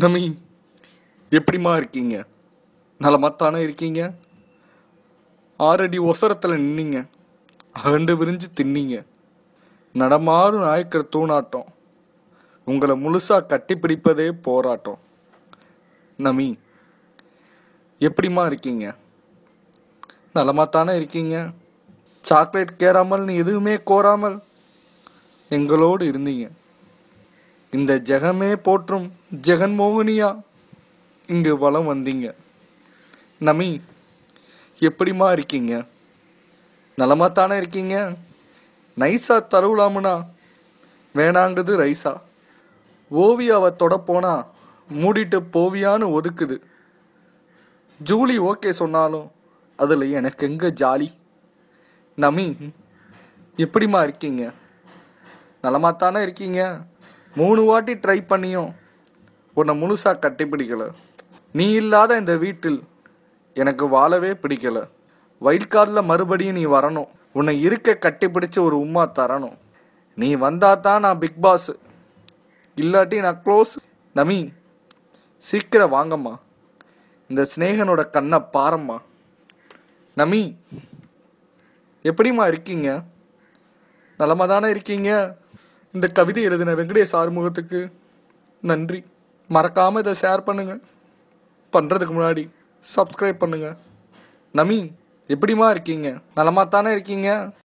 நமி எப்படிமா இருக்கீங்க நலமாத்தானே இருக்கீங்க ஆறடி ஒசரத்தில் நின்னீங்க அகண்டு விரிஞ்சு தின்னீங்க நடமாறும் நாயக்கர் தூணாட்டம் உங்களை முழுசாக கட்டிப்பிடிப்பதே போராட்டம் நமி எப்படிமா இருக்கீங்க நலமாத்தானே இருக்கீங்க சாக்லேட் கேராமல் நீ எதுவுமே கோராமல் எங்களோடு இருந்தீங்க இந்த ஜெகமே போற்றும் ஜெகன் மோகினியா இங்கு வளம் வந்தீங்க நமி எப்படிமா இருக்கீங்க நலமாக தானே இருக்கீங்க நைஸா தருவலாமுண்ணா வேணாங்கிறது ரைசா ஓவியாவை தொடப்போனா மூடிட்டு போவியான்னு ஒதுக்குது ஜூலி ஓகே சொன்னாலும் அதில் எனக்கு எங்கே ஜாலி நமி எப்படிமா இருக்கீங்க நலமாத்தானே இருக்கீங்க மூணு வாட்டி ட்ரை பண்ணியும் உன்னை முழுசா கட்டிப்பிடிக்கலை நீ இல்லாத இந்த வீட்டில் எனக்கு வாழவே பிடிக்கலை வைல்ட் மறுபடியும் நீ வரணும் உன்னை இருக்க கட்டிப்பிடிச்சு ஒரு உமா தரணும் நீ வந்தா தான் நான் பிக் பாஸ் இல்லாட்டி நான் க்ளோஸ் நமி சீக்கிரம் வாங்கம்மா இந்த ஸ்னேகனோட கண்ணை பாரம்மா நமி எப்படிம்மா இருக்கீங்க நலமாக தானே இருக்கீங்க இந்த கவிதை எழுதின வெங்கடேஷ் ஆறுமுகத்துக்கு நன்றி மறக்காமல் இதை ஷேர் பண்ணுங்கள் பண்ணுறதுக்கு முன்னாடி சப்ஸ்கிரைப் பண்ணுங்கள் நமி எப்படிமா இருக்கீங்க நலமாக தானே இருக்கீங்க